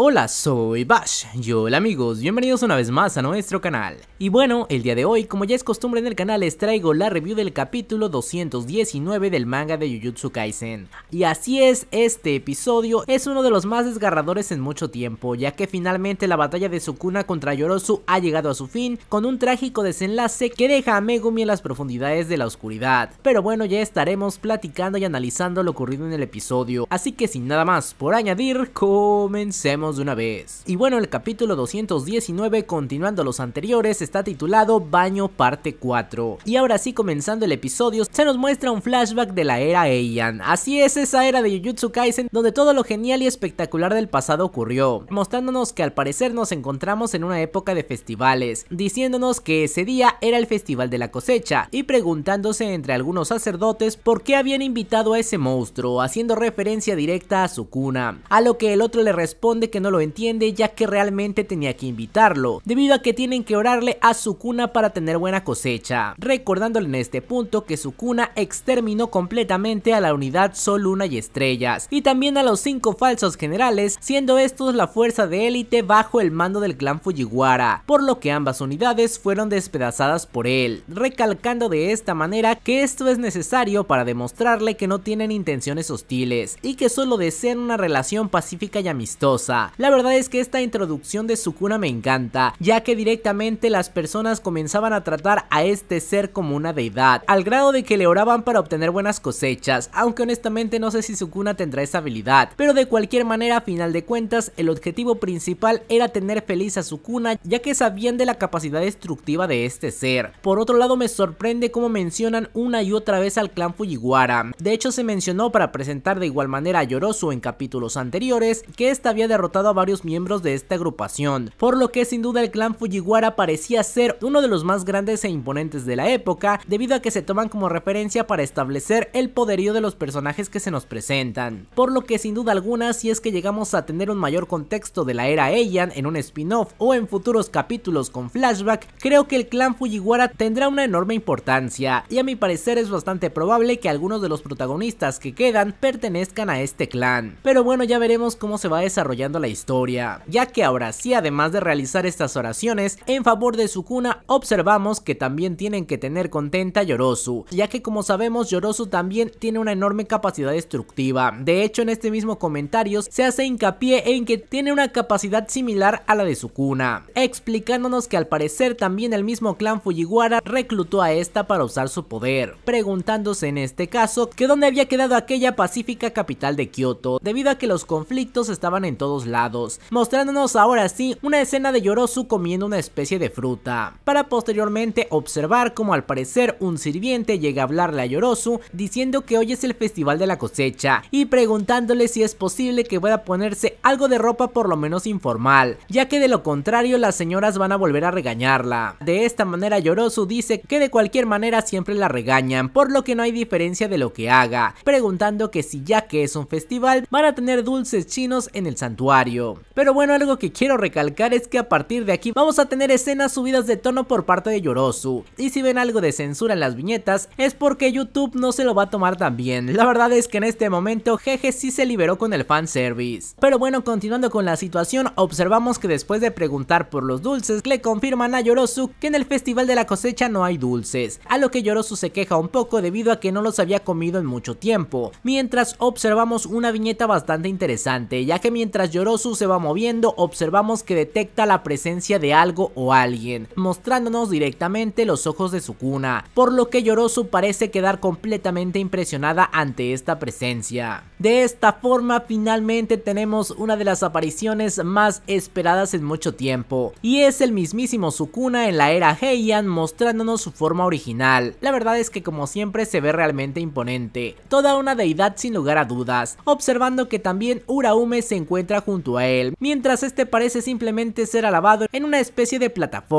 Hola, soy Bash. Hola amigos, bienvenidos una vez más a nuestro canal. Y bueno, el día de hoy, como ya es costumbre en el canal, les traigo la review del capítulo 219 del manga de Jujutsu Kaisen. Y así es, este episodio es uno de los más desgarradores en mucho tiempo, ya que finalmente la batalla de Sukuna contra Yorosu ha llegado a su fin con un trágico desenlace que deja a Megumi en las profundidades de la oscuridad. Pero bueno, ya estaremos platicando y analizando lo ocurrido en el episodio, así que sin nada más por añadir, comencemos de una vez. Y bueno, el capítulo 219, continuando los anteriores, está titulado Baño Parte 4. Y ahora sí, comenzando el episodio, se nos muestra un flashback de la era Eian. Así es, esa era de Jujutsu Kaisen donde todo lo genial y espectacular del pasado ocurrió, mostrándonos que al parecer nos encontramos en una época de festivales, diciéndonos que ese día era el festival de la cosecha y preguntándose entre algunos sacerdotes por qué habían invitado a ese monstruo, haciendo referencia directa a su cuna, a lo que el otro le responde que no lo entiende ya que realmente tenía que invitarlo, debido a que tienen que orarle a a Sukuna para tener buena cosecha, recordándole en este punto que Sukuna exterminó completamente a la unidad Sol, Luna y Estrellas, y también a los cinco falsos generales, siendo estos la fuerza de élite bajo el mando del clan Fujiwara, por lo que ambas unidades fueron despedazadas por él, recalcando de esta manera que esto es necesario para demostrarle que no tienen intenciones hostiles y que solo desean una relación pacífica y amistosa. La verdad es que esta introducción de Sukuna me encanta, ya que directamente las personas comenzaban a tratar a este ser como una deidad, al grado de que le oraban para obtener buenas cosechas, aunque honestamente no sé si Sukuna tendrá esa habilidad, pero de cualquier manera a final de cuentas el objetivo principal era tener feliz a Sukuna ya que sabían de la capacidad destructiva de este ser. Por otro lado me sorprende cómo mencionan una y otra vez al clan Fujiwara, de hecho se mencionó para presentar de igual manera a Yorosu en capítulos anteriores que esta había derrotado a varios miembros de esta agrupación, por lo que sin duda el clan Fujiwara parecía ser uno de los más grandes e imponentes de la época, debido a que se toman como referencia para establecer el poderío de los personajes que se nos presentan. Por lo que sin duda alguna, si es que llegamos a tener un mayor contexto de la era Eiyan en un spin-off o en futuros capítulos con flashback, creo que el clan Fujiwara tendrá una enorme importancia, y a mi parecer es bastante probable que algunos de los protagonistas que quedan pertenezcan a este clan. Pero bueno, ya veremos cómo se va desarrollando la historia, ya que ahora sí, además de realizar estas oraciones en favor de su cuna, observamos que también tienen que tener contenta Yorosu, ya que como sabemos Yorosu también tiene una enorme capacidad destructiva. De hecho en este mismo comentario se hace hincapié en que tiene una capacidad similar a la de Sukuna, explicándonos que al parecer también el mismo clan Fujiwara reclutó a esta para usar su poder, preguntándose en este caso que dónde había quedado aquella pacífica capital de Kioto, debido a que los conflictos estaban en todos lados, mostrándonos ahora sí una escena de Yorosu comiendo una especie de fruta para posteriormente observar cómo al parecer un sirviente llega a hablarle a Yorosu diciendo que hoy es el festival de la cosecha y preguntándole si es posible que pueda ponerse algo de ropa por lo menos informal, ya que de lo contrario las señoras van a volver a regañarla. De esta manera Yorosu dice que de cualquier manera siempre la regañan, por lo que no hay diferencia de lo que haga, preguntando que si ya que es un festival van a tener dulces chinos en el santuario. Pero bueno, algo que quiero recalcar es que a partir de aquí vamos a tener escenas subidas de tono por parte de Yorosu. Y si ven algo de censura en las viñetas, es porque YouTube no se lo va a tomar tan bien. La verdad es que en este momento Jeje sí se liberó con el fanservice. Pero bueno, continuando con la situación, observamos que después de preguntar por los dulces, le confirman a Yorosu que en el Festival de la Cosecha no hay dulces, a lo que Yorosu se queja un poco debido a que no los había comido en mucho tiempo. Mientras observamos una viñeta bastante interesante, ya que mientras Yorosu se va moviendo, observamos que detecta la presencia de algo o alguien mostrándonos directamente los ojos de Sukuna, por lo que Yorosu parece quedar completamente impresionada ante esta presencia. De esta forma finalmente tenemos una de las apariciones más esperadas en mucho tiempo, y es el mismísimo Sukuna en la era Heian mostrándonos su forma original. La verdad es que como siempre se ve realmente imponente, toda una deidad sin lugar a dudas, observando que también Uraume se encuentra junto a él, mientras este parece simplemente ser alabado en una especie de plataforma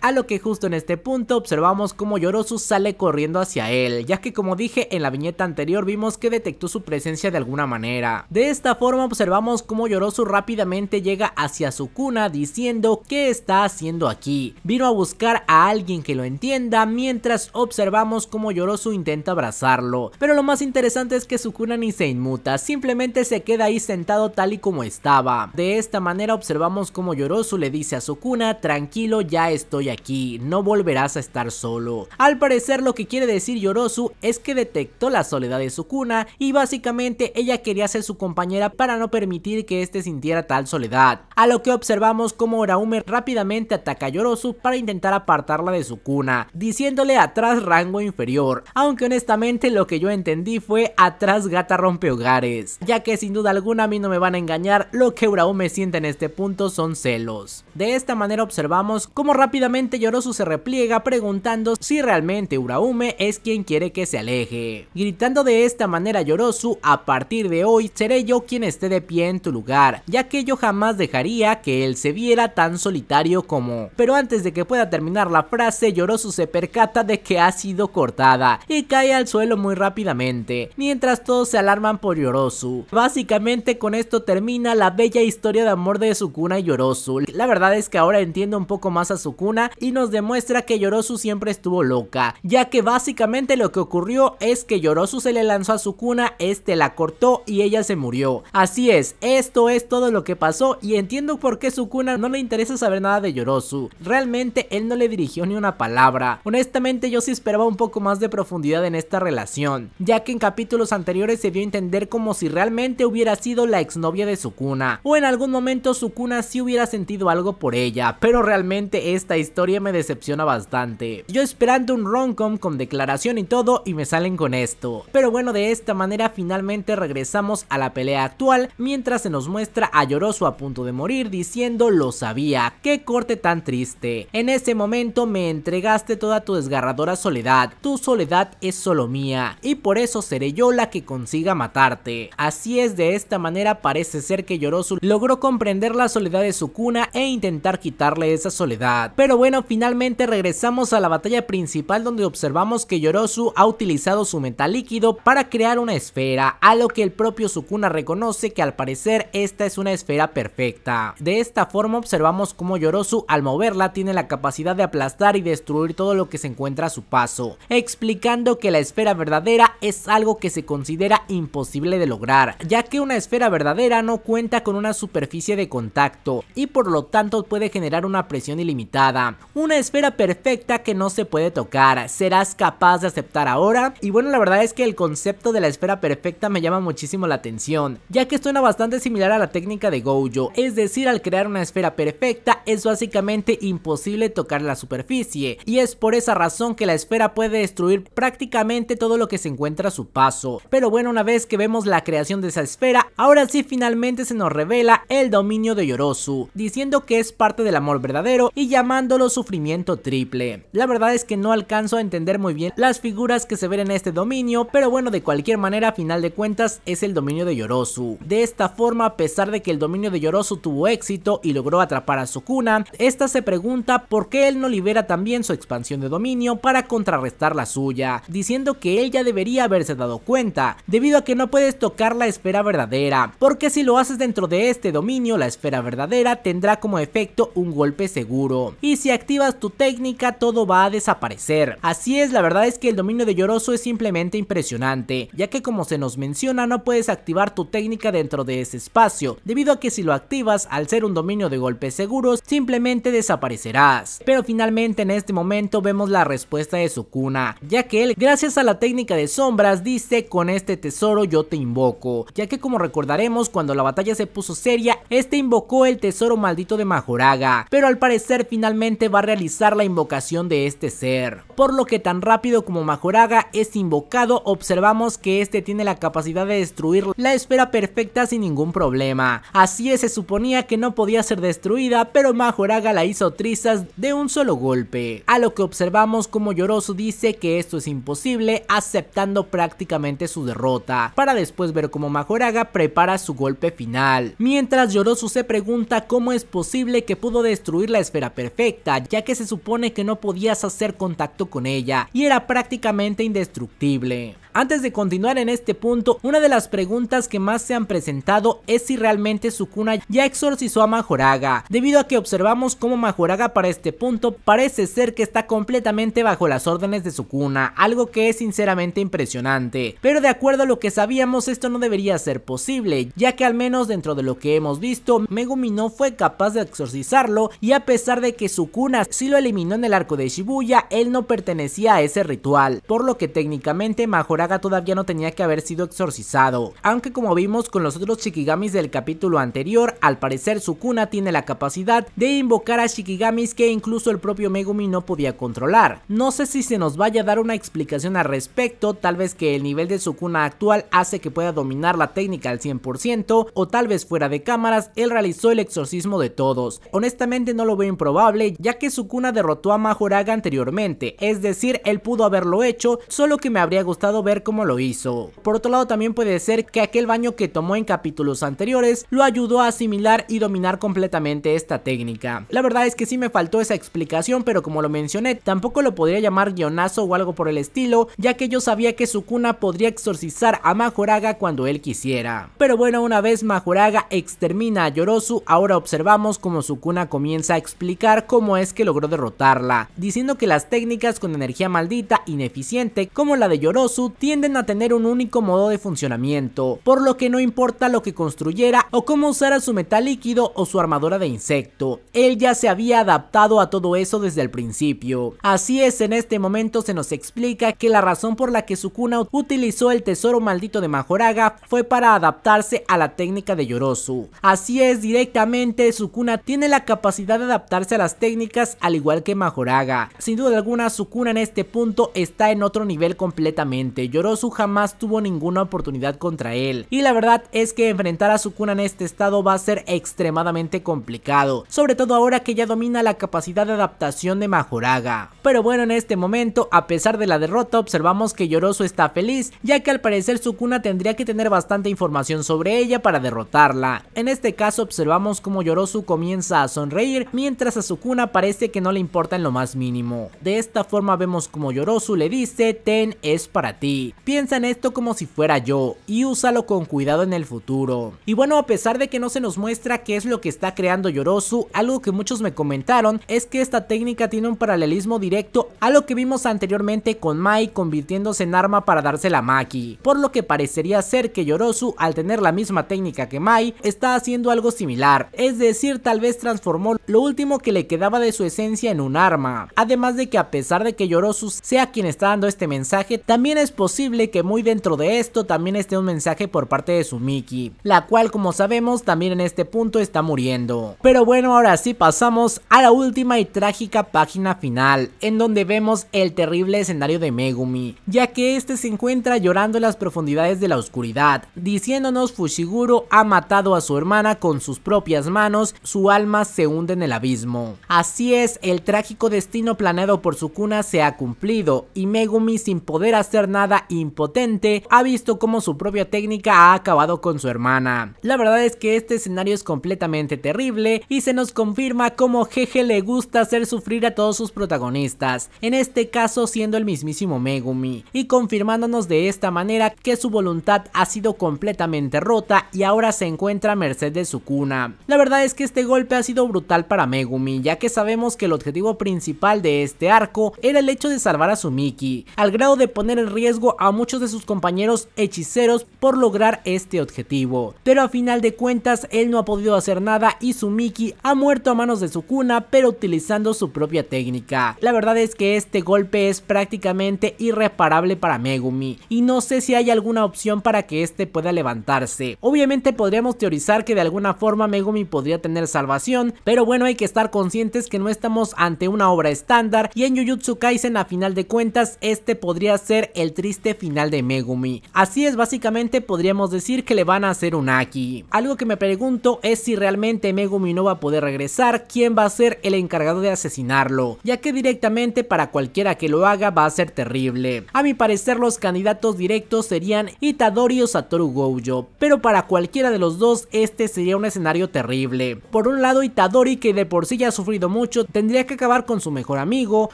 a lo que justo en este punto observamos como Yorosu sale corriendo hacia él, ya que como dije en la viñeta anterior vimos que detectó su presencia de alguna manera. De esta forma observamos como Yorosu rápidamente llega hacia su cuna diciendo ¿qué está haciendo aquí? Vino a buscar a alguien que lo entienda mientras observamos como Yorosu intenta abrazarlo, pero lo más interesante es que Sukuna ni se inmuta, simplemente se queda ahí sentado tal y como estaba. De esta manera observamos como Yorosu le dice a su cuna tranquilo ya estoy aquí, no volverás a estar solo. Al parecer lo que quiere decir Yorosu es que detectó la soledad de su cuna y básicamente ella quería ser su compañera para no permitir que éste sintiera tal soledad. A lo que observamos como Uraume rápidamente ataca a Yorosu para intentar apartarla de su cuna, diciéndole atrás rango inferior, aunque honestamente lo que yo entendí fue atrás gata rompe hogares, ya que sin duda alguna a mí no me van a engañar, lo que Uraume siente en este punto son celos. De esta manera observamos cómo rápidamente Yorosu se repliega preguntando si realmente Uraume es quien quiere que se aleje. Gritando de esta manera Yorosu, a partir de hoy seré yo quien esté de pie en tu lugar, ya que yo jamás dejaría que él se viera tan solitario como... Pero antes de que pueda terminar la frase, Yorosu se percata de que ha sido cortada y cae al suelo muy rápidamente, mientras todos se alarman por Yorosu. Básicamente con esto termina la bella historia de amor de Sukuna y Yorosu. La verdad es que ahora entiendo un poco más a Sukuna y nos demuestra que Yorosu siempre estuvo loca, ya que básicamente lo que ocurrió es que Yorosu se le lanzó a su cuna, este la cortó y ella se murió. Así es, esto es todo lo que pasó y entiendo por qué Sukuna no le interesa saber nada de Yorosu, realmente él no le dirigió ni una palabra. Honestamente yo sí esperaba un poco más de profundidad en esta relación, ya que en capítulos anteriores se dio a entender como si realmente hubiera sido la exnovia de Sukuna, o en algún momento Sukuna sí hubiera sentido algo por ella, pero realmente esta historia me decepciona bastante. Yo esperando un romcom con declaración y todo y me salen con esto. Pero bueno, de esta manera finalmente regresamos a la pelea actual mientras se nos muestra a Lloroso a punto de morir diciendo lo sabía, qué corte tan triste. En ese momento me entregaste toda tu desgarradora soledad, tu soledad es solo mía y por eso seré yo la que consiga matarte. Así es, de esta manera parece ser que Lloroso logró comprender la soledad de su cuna e intentar quitarle esa soledad. Pero bueno, finalmente regresamos a la batalla principal donde observamos que Yorosu ha utilizado su metal líquido para crear una esfera, a lo que el propio Sukuna reconoce que al parecer esta es una esfera perfecta. De esta forma observamos cómo Yorosu al moverla tiene la capacidad de aplastar y destruir todo lo que se encuentra a su paso, explicando que la esfera verdadera es algo que se considera imposible de lograr, ya que una esfera verdadera no cuenta con una superficie de contacto y por lo tanto puede generar una presión ilimitada limitada, Una esfera perfecta que no se puede tocar. ¿Serás capaz de aceptar ahora? Y bueno, la verdad es que el concepto de la esfera perfecta me llama muchísimo la atención, ya que suena bastante similar a la técnica de Gojo, es decir, al crear una esfera perfecta es básicamente imposible tocar la superficie, y es por esa razón que la esfera puede destruir prácticamente todo lo que se encuentra a su paso. Pero bueno, una vez que vemos la creación de esa esfera, ahora sí finalmente se nos revela el dominio de Yorosu, diciendo que es parte del amor verdadero y llamándolo sufrimiento triple. La verdad es que no alcanzo a entender muy bien las figuras que se ven en este dominio, pero bueno, de cualquier manera, a final de cuentas, es el dominio de Yorosu. De esta forma, a pesar de que el dominio de Yorosu tuvo éxito y logró atrapar a Sukuna, esta se pregunta por qué él no libera también su expansión de dominio para contrarrestar la suya, diciendo que él ya debería haberse dado cuenta, debido a que no puedes tocar la esfera verdadera, porque si lo haces dentro de este dominio, la esfera verdadera tendrá como efecto un golpe seguro. Y si activas tu técnica todo va a desaparecer. Así es, la verdad es que el dominio de Lloroso es simplemente impresionante, ya que como se nos menciona no puedes activar tu técnica dentro de ese espacio, debido a que si lo activas al ser un dominio de golpes seguros simplemente desaparecerás. Pero finalmente en este momento vemos la respuesta de Sukuna, ya que él gracias a la técnica de sombras dice con este tesoro yo te invoco, ya que como recordaremos cuando la batalla se puso seria, este invocó el tesoro maldito de Majoraga, pero al parecer finalmente va a realizar la invocación de este ser. Por lo que tan rápido como Majoraga es invocado, observamos que este tiene la capacidad de destruir la esfera perfecta sin ningún problema. Así es, se suponía que no podía ser destruida, pero Majoraga la hizo trizas de un solo golpe. A lo que observamos como Lloroso dice que esto es imposible, aceptando prácticamente su derrota, para después ver cómo Majoraga prepara su golpe final. Mientras Yorosu se pregunta cómo es posible que pudo destruir la esfera perfecta, perfecta, ya que se supone que no podías hacer contacto con ella y era prácticamente indestructible. Antes de continuar en este punto, una de las preguntas que más se han presentado es si realmente Sukuna ya exorcizó a Majoraga, debido a que observamos cómo Majoraga para este punto parece ser que está completamente bajo las órdenes de Sukuna, algo que es sinceramente impresionante. Pero de acuerdo a lo que sabíamos, esto no debería ser posible, ya que al menos dentro de lo que hemos visto, Megumi no fue capaz de exorcizarlo y a pesar de que Sukuna sí lo eliminó en el arco de Shibuya, él no pertenecía a ese ritual, por lo que técnicamente Majoraga todavía no tenía que haber sido exorcizado, aunque como vimos con los otros Shikigamis del capítulo anterior, al parecer Sukuna tiene la capacidad de invocar a Shikigamis que incluso el propio Megumi no podía controlar. No sé si se nos vaya a dar una explicación al respecto, tal vez que el nivel de Sukuna actual hace que pueda dominar la técnica al 100% o tal vez fuera de cámaras él realizó el exorcismo de todos. Honestamente no lo veo improbable ya que Sukuna derrotó a Majoraga anteriormente, es decir, él pudo haberlo hecho, solo que me habría gustado ver ver cómo lo hizo. Por otro lado también puede ser que aquel baño que tomó en capítulos anteriores lo ayudó a asimilar y dominar completamente esta técnica. La verdad es que sí me faltó esa explicación pero como lo mencioné tampoco lo podría llamar guionazo o algo por el estilo ya que yo sabía que Sukuna podría exorcizar a Majoraga cuando él quisiera. Pero bueno una vez Majoraga extermina a Yorosu ahora observamos como Sukuna comienza a explicar cómo es que logró derrotarla diciendo que las técnicas con energía maldita ineficiente como la de Yorosu tienden a tener un único modo de funcionamiento, por lo que no importa lo que construyera o cómo usara su metal líquido o su armadura de insecto, él ya se había adaptado a todo eso desde el principio. Así es, en este momento se nos explica que la razón por la que Sukuna utilizó el tesoro maldito de Majoraga fue para adaptarse a la técnica de Yorosu. Así es, directamente Sukuna tiene la capacidad de adaptarse a las técnicas al igual que Majoraga. Sin duda alguna, Sukuna en este punto está en otro nivel completamente. Yorosu jamás tuvo ninguna oportunidad contra él. Y la verdad es que enfrentar a Sukuna en este estado va a ser extremadamente complicado, sobre todo ahora que ya domina la capacidad de adaptación de Majoraga. Pero bueno, en este momento, a pesar de la derrota, observamos que Yorosu está feliz, ya que al parecer Sukuna tendría que tener bastante información sobre ella para derrotarla. En este caso observamos como Yorosu comienza a sonreír, mientras a Sukuna parece que no le importa en lo más mínimo. De esta forma vemos como Yorosu le dice, Ten es para ti. Piensa en esto como si fuera yo y úsalo con cuidado en el futuro. Y bueno, a pesar de que no se nos muestra qué es lo que está creando Yorosu, algo que muchos me comentaron es que esta técnica tiene un paralelismo directo a lo que vimos anteriormente con Mai convirtiéndose en arma para darse la Maki, por lo que parecería ser que Yorosu al tener la misma técnica que Mai está haciendo algo similar, es decir tal vez transformó lo último que le quedaba de su esencia en un arma, además de que a pesar de que Yorosu sea quien está dando este mensaje también es posible posible que muy dentro de esto también esté un mensaje por parte de Sumiki, la cual como sabemos también en este punto está muriendo. Pero bueno, ahora sí pasamos a la última y trágica página final, en donde vemos el terrible escenario de Megumi, ya que este se encuentra llorando en las profundidades de la oscuridad, diciéndonos Fushiguro ha matado a su hermana con sus propias manos, su alma se hunde en el abismo. Así es, el trágico destino planeado por Sukuna se ha cumplido, y Megumi sin poder hacer nada impotente, ha visto cómo su propia técnica ha acabado con su hermana. La verdad es que este escenario es completamente terrible y se nos confirma cómo Jeje le gusta hacer sufrir a todos sus protagonistas, en este caso siendo el mismísimo Megumi, y confirmándonos de esta manera que su voluntad ha sido completamente rota y ahora se encuentra a merced de su cuna. La verdad es que este golpe ha sido brutal para Megumi, ya que sabemos que el objetivo principal de este arco era el hecho de salvar a su Miki, al grado de poner en riesgo a muchos de sus compañeros hechiceros por lograr este objetivo. Pero a final de cuentas él no ha podido hacer nada y Sumiki ha muerto a manos de Sukuna pero utilizando su propia técnica. La verdad es que este golpe es prácticamente irreparable para Megumi y no sé si hay alguna opción para que este pueda levantarse. Obviamente podríamos teorizar que de alguna forma Megumi podría tener salvación, pero bueno hay que estar conscientes que no estamos ante una obra estándar y en Jujutsu Kaisen a final de cuentas este podría ser el triste final de Megumi. Así es, básicamente podríamos decir que le van a hacer un Aki. Algo que me pregunto es si realmente Megumi no va a poder regresar, quién va a ser el encargado de asesinarlo, ya que directamente para cualquiera que lo haga va a ser terrible. A mi parecer los candidatos directos serían Itadori o Satoru Gojo, pero para cualquiera de los dos este sería un escenario terrible. Por un lado Itadori que de por sí ya ha sufrido mucho tendría que acabar con su mejor amigo,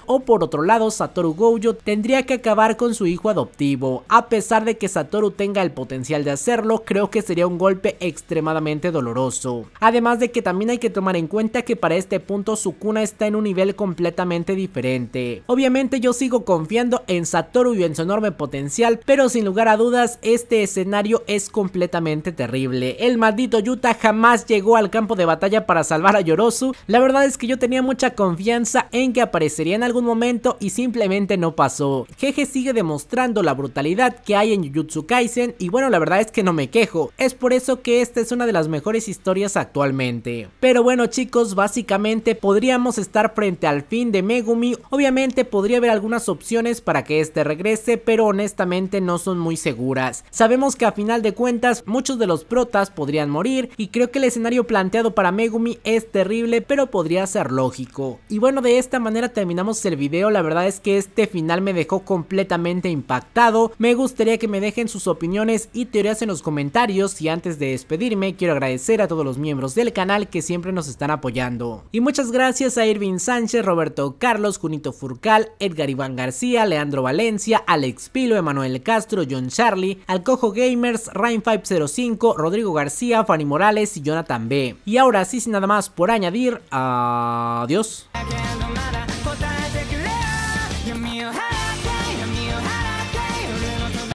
o por otro lado Satoru Gojo tendría que acabar con su hijo adoptado a pesar de que Satoru tenga el potencial de hacerlo, creo que sería un golpe extremadamente doloroso. Además de que también hay que tomar en cuenta que para este punto Sukuna está en un nivel completamente diferente. Obviamente yo sigo confiando en Satoru y en su enorme potencial, pero sin lugar a dudas este escenario es completamente terrible. El maldito Yuta jamás llegó al campo de batalla para salvar a Yorosu. La verdad es que yo tenía mucha confianza en que aparecería en algún momento y simplemente no pasó. Jeje sigue demostrando la brutalidad que hay en Jujutsu Kaisen y bueno la verdad es que no me quejo, es por eso que esta es una de las mejores historias actualmente. Pero bueno chicos, básicamente podríamos estar frente al fin de Megumi, obviamente podría haber algunas opciones para que este regrese, pero honestamente no son muy seguras. Sabemos que a final de cuentas muchos de los protas podrían morir y creo que el escenario planteado para Megumi es terrible pero podría ser lógico. Y bueno de esta manera terminamos el video, la verdad es que este final me dejó completamente impactado me gustaría que me dejen sus opiniones y teorías en los comentarios y antes de despedirme quiero agradecer a todos los miembros del canal que siempre nos están apoyando. Y muchas gracias a Irving Sánchez, Roberto Carlos, Junito Furcal, Edgar Iván García, Leandro Valencia, Alex Pilo, Emanuel Castro, John Charlie, Alcojo Gamers, Rain505, Rodrigo García, Fanny Morales y Jonathan B. Y ahora sí, sin nada más por añadir, adiós.